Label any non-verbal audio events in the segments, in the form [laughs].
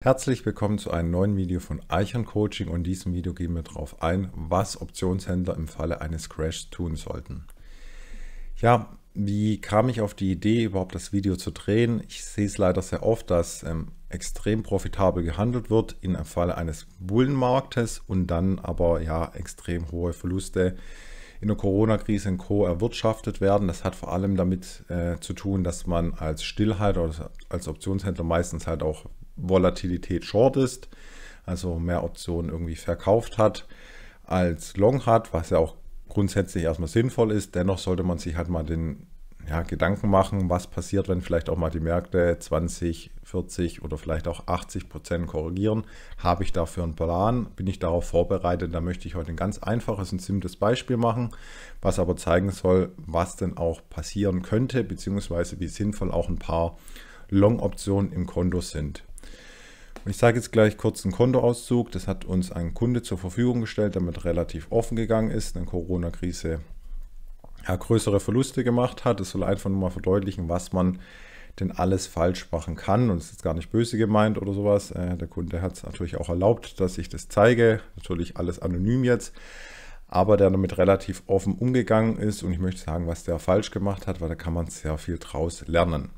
Herzlich willkommen zu einem neuen Video von Eichern Coaching und in diesem Video gehen wir darauf ein, was Optionshändler im Falle eines Crashs tun sollten. Ja, wie kam ich auf die Idee, überhaupt das Video zu drehen? Ich sehe es leider sehr oft, dass ähm, extrem profitabel gehandelt wird im Falle eines Bullenmarktes und dann aber ja extrem hohe Verluste in der Corona-Krise und Co. erwirtschaftet werden. Das hat vor allem damit äh, zu tun, dass man als Stillhalter oder als Optionshändler meistens halt auch Volatilität Short ist, also mehr Optionen irgendwie verkauft hat als Long hat, was ja auch grundsätzlich erstmal sinnvoll ist. Dennoch sollte man sich halt mal den ja, Gedanken machen, was passiert, wenn vielleicht auch mal die Märkte 20, 40 oder vielleicht auch 80 Prozent korrigieren. Habe ich dafür einen Plan? Bin ich darauf vorbereitet? Da möchte ich heute ein ganz einfaches und simples Beispiel machen, was aber zeigen soll, was denn auch passieren könnte, beziehungsweise wie sinnvoll auch ein paar Long-Optionen im Konto sind. Und ich sage jetzt gleich kurz einen Kontoauszug. Das hat uns ein Kunde zur Verfügung gestellt, damit relativ offen gegangen ist, in der Corona-Krise ja, größere Verluste gemacht hat. Das soll einfach nur mal verdeutlichen, was man denn alles falsch machen kann. Und es ist gar nicht böse gemeint oder sowas. Äh, der Kunde hat es natürlich auch erlaubt, dass ich das zeige. Natürlich alles anonym jetzt. Aber der damit relativ offen umgegangen ist und ich möchte sagen, was der falsch gemacht hat, weil da kann man sehr viel draus lernen.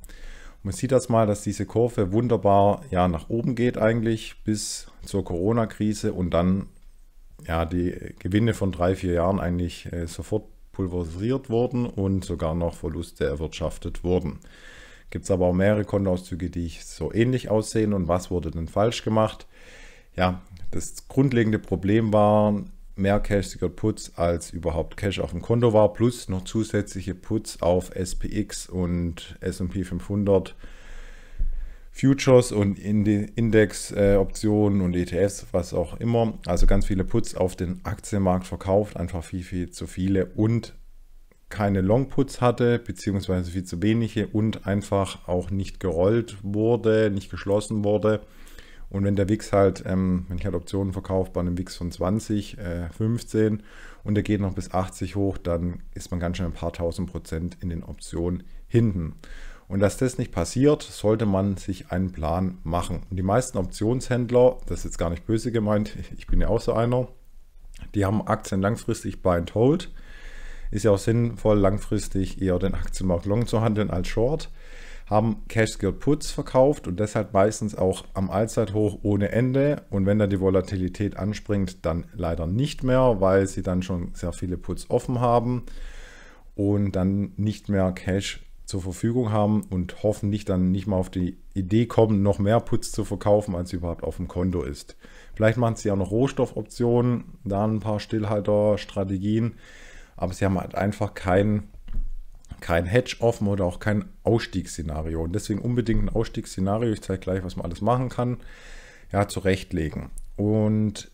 Man sieht das mal, dass diese Kurve wunderbar ja, nach oben geht eigentlich bis zur Corona-Krise und dann ja, die Gewinne von drei, vier Jahren eigentlich äh, sofort pulverisiert wurden und sogar noch Verluste erwirtschaftet wurden. Gibt es aber auch mehrere Kontoauszüge, die so ähnlich aussehen und was wurde denn falsch gemacht? Ja, das grundlegende Problem waren mehr Cash Secret Puts als überhaupt Cash auf dem Konto war, plus noch zusätzliche Puts auf SPX und SP 500 Futures und Index-Optionen und ETFs, was auch immer. Also ganz viele Puts auf den Aktienmarkt verkauft, einfach viel, viel zu viele und keine Long-Puts hatte, beziehungsweise viel zu wenige und einfach auch nicht gerollt wurde, nicht geschlossen wurde. Und wenn der WIX halt, ähm, wenn ich halt Optionen verkaufe bei einem WIX von 20, äh, 15 und der geht noch bis 80 hoch, dann ist man ganz schön ein paar tausend Prozent in den Optionen hinten. Und dass das nicht passiert, sollte man sich einen Plan machen. Und die meisten Optionshändler, das ist jetzt gar nicht böse gemeint, [laughs] ich bin ja auch so einer, die haben Aktien langfristig buy and hold. Ist ja auch sinnvoll, langfristig eher den Aktienmarkt long zu handeln als short haben Cash Skilled Puts verkauft und deshalb meistens auch am Allzeithoch ohne Ende. Und wenn da die Volatilität anspringt, dann leider nicht mehr, weil sie dann schon sehr viele Puts offen haben und dann nicht mehr Cash zur Verfügung haben und hoffentlich dann nicht mal auf die Idee kommen, noch mehr Puts zu verkaufen, als überhaupt auf dem Konto ist. Vielleicht machen sie auch noch Rohstoffoptionen, da ein paar Stillhalterstrategien, aber sie haben halt einfach keinen kein Hedge offen oder auch kein Ausstiegsszenario. Und deswegen unbedingt ein Ausstiegsszenario. Ich zeige gleich, was man alles machen kann. Ja, zurechtlegen. Und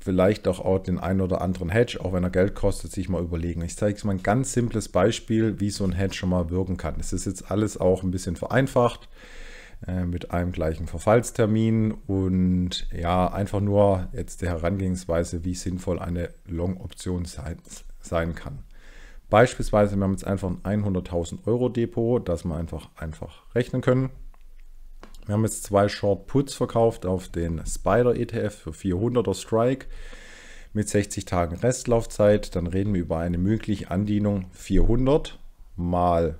vielleicht auch den einen oder anderen Hedge, auch wenn er Geld kostet, sich mal überlegen. Ich zeige es mal ein ganz simples Beispiel, wie so ein Hedge schon mal wirken kann. Es ist jetzt alles auch ein bisschen vereinfacht äh, mit einem gleichen Verfallstermin und ja, einfach nur jetzt der Herangehensweise, wie sinnvoll eine Long-Option sein, sein kann. Beispielsweise, wir haben jetzt einfach ein 100.000 Euro Depot, das wir einfach, einfach rechnen können. Wir haben jetzt zwei Short Puts verkauft auf den Spider ETF für 400er Strike mit 60 Tagen Restlaufzeit. Dann reden wir über eine mögliche Andienung 400 mal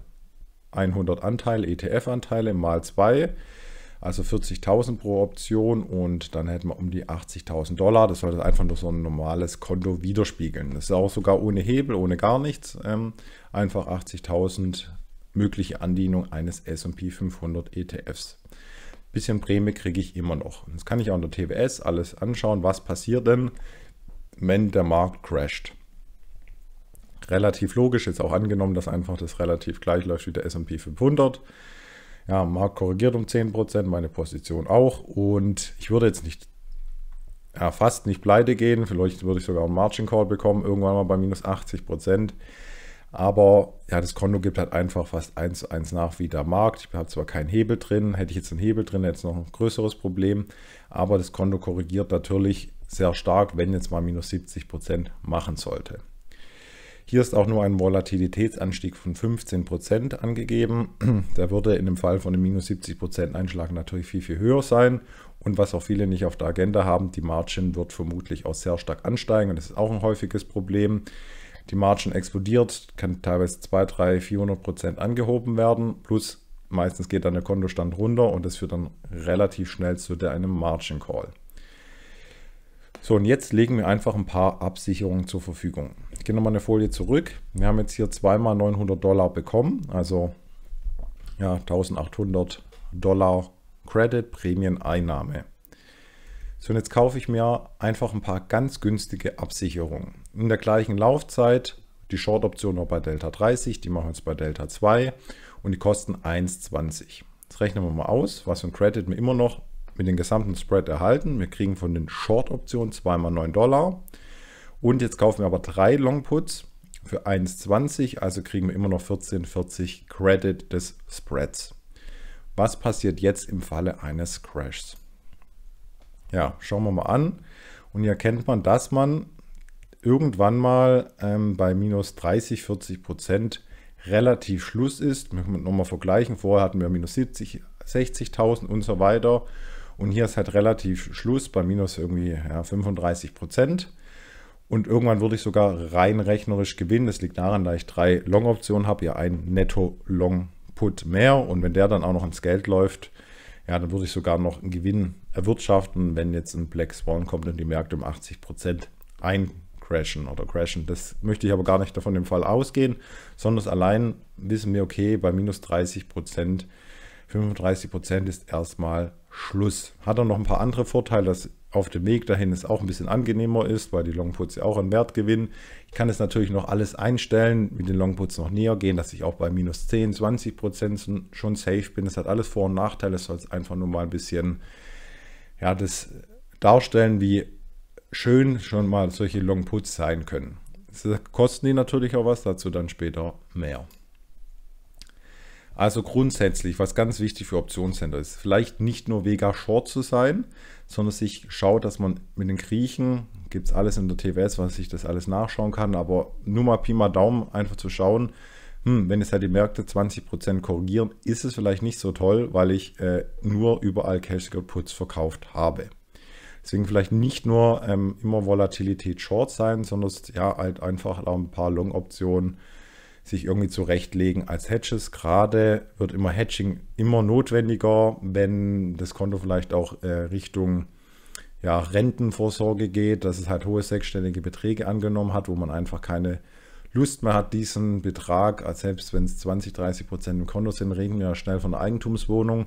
100 e Anteile, ETF-Anteile mal 2 also 40.000 pro Option und dann hätten wir um die 80.000 Dollar. Das sollte einfach nur so ein normales Konto widerspiegeln. Das ist auch sogar ohne Hebel, ohne gar nichts. Ähm, einfach 80.000 mögliche Andienung eines S&P 500 ETFs. Bisschen Prämie kriege ich immer noch. Das kann ich auch in der TWS alles anschauen, was passiert denn, wenn der Markt crasht. Relativ logisch jetzt auch angenommen, dass einfach das relativ gleich läuft wie der S&P 500 ja, Markt korrigiert um 10%, meine Position auch. Und ich würde jetzt nicht, ja, fast nicht pleite gehen. Vielleicht würde ich sogar einen Margin Call bekommen, irgendwann mal bei minus 80%. Aber ja, das Konto gibt halt einfach fast 1 zu 1 nach wie der Markt. Ich habe zwar keinen Hebel drin, hätte ich jetzt einen Hebel drin, hätte es noch ein größeres Problem. Aber das Konto korrigiert natürlich sehr stark, wenn jetzt mal minus 70% machen sollte. Hier ist auch nur ein Volatilitätsanstieg von 15% angegeben. [clears throat] Der würde in dem Fall von einem minus 70% Einschlag natürlich viel, viel höher sein. Und was auch viele nicht auf der Agenda haben, die Margin wird vermutlich auch sehr stark ansteigen. Und das ist auch ein häufiges Problem. Die Margin explodiert, kann teilweise 2, 3, 400 angehoben werden. Plus meistens geht dann der Kontostand runter und das führt dann relativ schnell zu einem Margin Call. So, und jetzt legen wir einfach ein paar Absicherungen zur Verfügung ich gehe nochmal eine Folie zurück. Wir haben jetzt hier zweimal 900 Dollar bekommen, also ja, 1800 Dollar Credit Prämieneinnahme. So, und jetzt kaufe ich mir einfach ein paar ganz günstige Absicherungen. In der gleichen Laufzeit, die Short-Option noch bei Delta 30, die machen wir jetzt bei Delta 2 und die kosten 1,20. Jetzt rechnen wir mal aus, was für ein Credit wir immer noch mit dem gesamten Spread erhalten. Wir kriegen von den Short-Optionen 2 x 9 Dollar. Und jetzt kaufen wir aber drei Longputs für 1,20, also kriegen wir immer noch 14,40 Credit des Spreads. Was passiert jetzt im Falle eines Crashs? Ja, schauen wir mal an. Und hier erkennt man, dass man irgendwann mal ähm, bei minus 30, 40 Prozent relativ Schluss ist. Müssen wir nochmal vergleichen. Vorher hatten wir minus 70, 60.000 und so weiter. Und hier ist halt relativ Schluss bei minus irgendwie ja, 35 Prozent. Und irgendwann würde ich sogar rein rechnerisch gewinnen. Das liegt daran, da ich drei Long-Optionen habe, ja ein Netto-Long-Put mehr. Und wenn der dann auch noch ins Geld läuft, ja, dann würde ich sogar noch einen Gewinn erwirtschaften, wenn jetzt ein Black Swan kommt und die Märkte um 80% eincrashen oder crashen. Das möchte ich aber gar nicht davon im Fall ausgehen, sondern allein wissen wir, okay, bei minus 30%, 35% ist erstmal Schluss. Hat er noch ein paar andere Vorteile, dass auf dem Weg dahin es auch ein bisschen angenehmer ist, weil die Longputs ja auch einen Wert gewinnen. Ich kann es natürlich noch alles einstellen, mit den Longputs noch näher gehen, dass ich auch bei minus 10, 20 Prozent schon safe bin. Es hat alles Vor- und Nachteile. Es soll es einfach nur mal ein bisschen ja, das darstellen, wie schön schon mal solche Longputs sein können. Das äh, kosten die natürlich auch was, dazu dann später mehr. Also grundsätzlich, was ganz wichtig für Optionshändler ist, vielleicht nicht nur Vega Short zu sein, sondern sich schaut, dass man mit den Griechen, gibt es alles in der TWS, was ich das alles nachschauen kann, aber nur mal Pi mal Daumen einfach zu schauen, hm, wenn jetzt halt die Märkte 20% korrigieren, ist es vielleicht nicht so toll, weil ich äh, nur überall Cash Puts verkauft habe. Deswegen vielleicht nicht nur ähm, immer Volatilität Short sein, sondern ja halt einfach ein paar Long-Optionen sich irgendwie zurechtlegen als Hedges. Gerade wird immer Hedging immer notwendiger, wenn das Konto vielleicht auch äh, Richtung ja, Rentenvorsorge geht, dass es halt hohe sechsstellige Beträge angenommen hat, wo man einfach keine Lust mehr hat, diesen Betrag, selbst wenn es 20, 30 Prozent im Konto sind, reden wir ja schnell von Eigentumswohnung,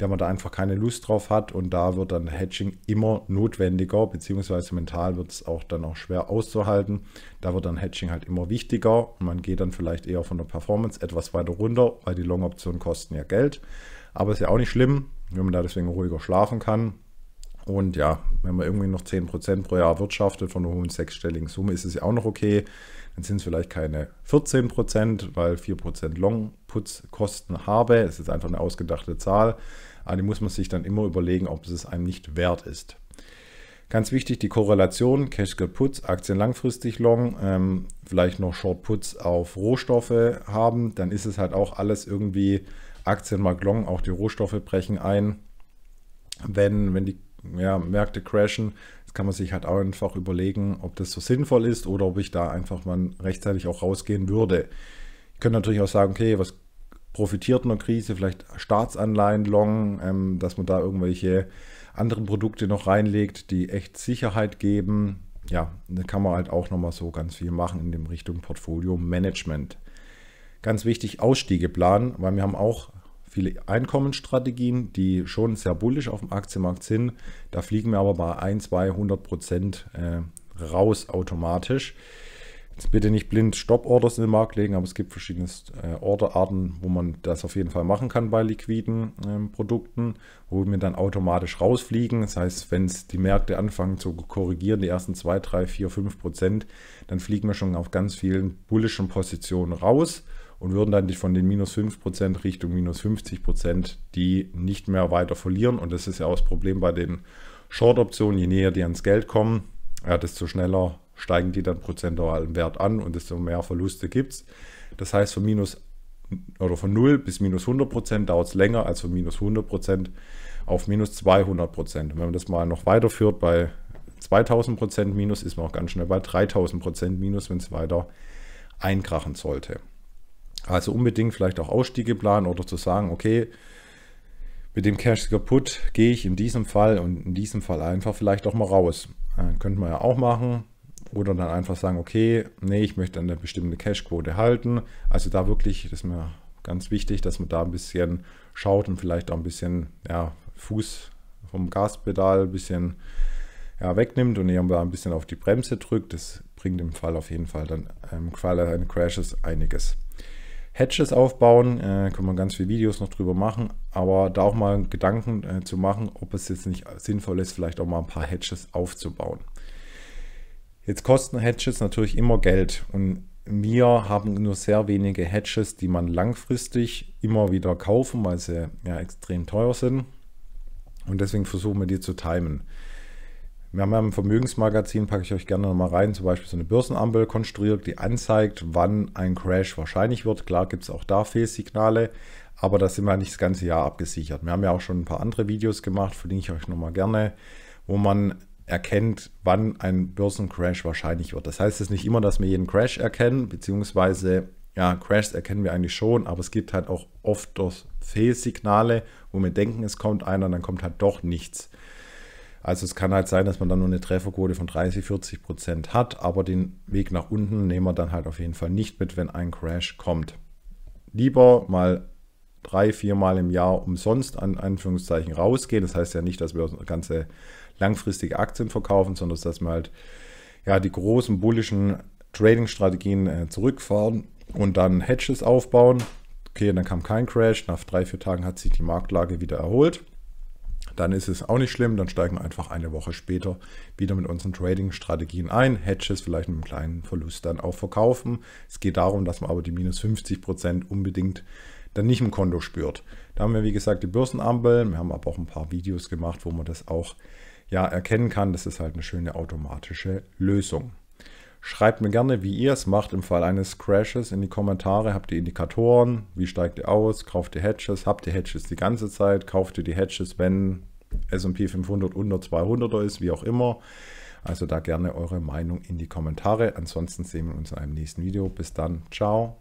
der man da einfach keine Lust drauf hat und da wird dann Hedging immer notwendiger, beziehungsweise mental wird es auch dann auch schwer auszuhalten. Da wird dann Hedging halt immer wichtiger und man geht dann vielleicht eher von der Performance etwas weiter runter, weil die Long-Optionen kosten ja Geld. Aber ist ja auch nicht schlimm, wenn man da deswegen ruhiger schlafen kann. Und ja, wenn man irgendwie noch 10% pro Jahr wirtschaftet von einer hohen sechsstelligen Summe, ist es ja auch noch okay. Dann sind es vielleicht keine 14%, weil 4% Longputzkosten habe. Das ist einfach eine ausgedachte Zahl. Aber die muss man sich dann immer überlegen, ob es einem nicht wert ist. Ganz wichtig die Korrelation Cash Geld Putz, Aktien langfristig long, ähm, vielleicht noch Short Putz auf Rohstoffe haben, dann ist es halt auch alles irgendwie Aktienmarkt long, auch die Rohstoffe brechen ein. Wenn, wenn die ja, Märkte crashen. Jetzt kann man sich halt auch einfach überlegen, ob das so sinnvoll ist oder ob ich da einfach mal rechtzeitig auch rausgehen würde. Ich könnte natürlich auch sagen, okay, was profitiert einer Krise, vielleicht Staatsanleihen long, ähm, dass man da irgendwelche anderen Produkte noch reinlegt, die echt Sicherheit geben. Ja, da kann man halt auch nochmal so ganz viel machen in dem Richtung Portfolio Management. Ganz wichtig, Ausstiege planen, weil wir haben auch viele Einkommensstrategien, die schon sehr bullisch auf dem Aktienmarkt sind. Da fliegen wir aber bei 1, 2, 100 Prozent äh, raus automatisch. Jetzt bitte nicht blind Stop-Orders in den Markt legen, aber es gibt verschiedene äh, Orderarten, wo man das auf jeden Fall machen kann bei liquiden äh, Produkten, wo wir dann automatisch rausfliegen. Das heißt, wenn es die Märkte anfangen zu korrigieren, die ersten 2, 3, 4, 5 Prozent, dann fliegen wir schon auf ganz vielen bullischen Positionen raus und würden dann von den minus 5% Richtung minus 50% die nicht mehr weiter verlieren. Und das ist ja auch das Problem bei den Short-Optionen. Je näher die ans Geld kommen, ja, desto schneller steigen die dann prozentual im Wert an und desto mehr Verluste gibt es. Das heißt, von minus oder von 0 bis minus 100% dauert es länger als von minus 100% auf minus 200%. Und wenn man das mal noch weiterführt, bei 2000% minus ist man auch ganz schnell bei 3000% minus, wenn es weiter einkrachen sollte. Also unbedingt vielleicht auch Ausstiege planen oder zu sagen, okay, mit dem Cash kaputt gehe ich in diesem Fall und in diesem Fall einfach vielleicht auch mal raus. Äh, könnte man ja auch machen. Oder dann einfach sagen, okay, nee, ich möchte eine bestimmte Cash-Quote halten. Also da wirklich, das ist mir ganz wichtig, dass man da ein bisschen schaut und vielleicht auch ein bisschen ja, Fuß vom Gaspedal ein bisschen ja, wegnimmt und eben da ein bisschen auf die Bremse drückt. Das bringt im Fall auf jeden Fall dann im ähm, Fall eines Crashes einiges. Hedges aufbauen. Äh, können wir ganz viele Videos noch drüber machen, aber da auch mal Gedanken äh, zu machen, ob es jetzt nicht sinnvoll ist, vielleicht auch mal ein paar Hedges aufzubauen. Jetzt kosten Hedges natürlich immer Geld und wir haben nur sehr wenige Hedges, die man langfristig immer wieder kaufen, weil sie ja extrem teuer sind. Und deswegen versuchen wir die zu timen. Wir haben ja im Vermögensmagazin, packe ich euch gerne nochmal rein, zum Beispiel so eine Börsenampel konstruiert, die anzeigt, wann ein Crash wahrscheinlich wird. Klar gibt es auch da Fehlsignale, aber da sind wir nicht das ganze Jahr abgesichert. Wir haben ja auch schon ein paar andere Videos gemacht, verlinke ich euch nochmal gerne, wo man erkennt, wann ein Börsencrash wahrscheinlich wird. Das heißt, es ist nicht immer, dass wir jeden Crash erkennen, beziehungsweise ja, Crashs erkennen wir eigentlich schon, aber es gibt halt auch oft durch Fehlsignale, wo wir denken, es kommt einer, dann kommt halt doch nichts. Also es kann halt sein, dass man dann nur eine Trefferquote von 30, 40 Prozent hat, aber den Weg nach unten nehmen wir dann halt auf jeden Fall nicht mit, wenn ein Crash kommt. Lieber mal drei, viermal im Jahr umsonst an Anführungszeichen rausgehen. Das heißt ja nicht, dass wir ganze langfristige Aktien verkaufen, sondern dass wir halt ja die großen bullischen Trading-Strategien äh, zurückfahren und dann Hedges aufbauen. Okay, dann kam kein Crash. Nach drei, vier Tagen hat sich die Marktlage wieder erholt dann ist es auch nicht schlimm. Dann steigen wir einfach eine Woche später wieder mit unseren Trading-Strategien ein. Hedges vielleicht mit einem kleinen Verlust dann auch verkaufen. Es geht darum, dass man aber die minus 50% Prozent unbedingt dann nicht im Konto spürt. Da haben wir, wie gesagt, die Börsenampel, Wir haben aber auch ein paar Videos gemacht, wo man das auch ja, erkennen kann. Das ist halt eine schöne automatische Lösung. Schreibt mir gerne, wie ihr es macht im Fall eines Crashes in die Kommentare. Habt ihr Indikatoren? Wie steigt ihr aus? Kauft ihr Hedges? Habt ihr Hedges die ganze Zeit? Kauft ihr die Hedges, wenn S&P 500 unter 200er ist? Wie auch immer. Also da gerne eure Meinung in die Kommentare. Ansonsten sehen wir uns in einem nächsten Video. Bis dann. Ciao.